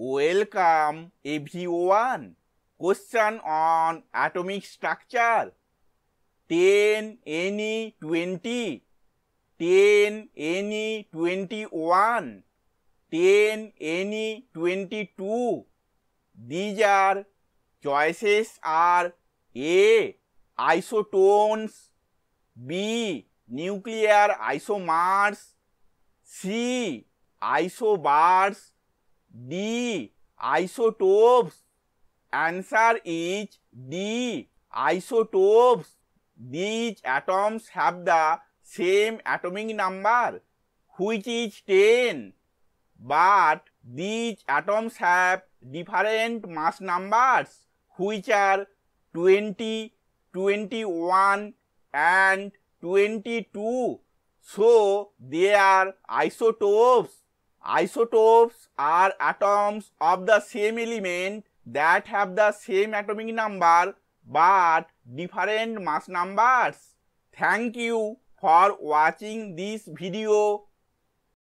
Welcome one question on atomic structure ten any twenty ten any twenty one ten any twenty two these are choices are A isotones B nuclear isomers C isobars D. Isotopes. Answer is D. Isotopes. These atoms have the same atomic number, which is 10. But these atoms have different mass numbers, which are 20, 21, and 22. So, they are isotopes. Isotopes are atoms of the same element that have the same atomic number but different mass numbers. Thank you for watching this video.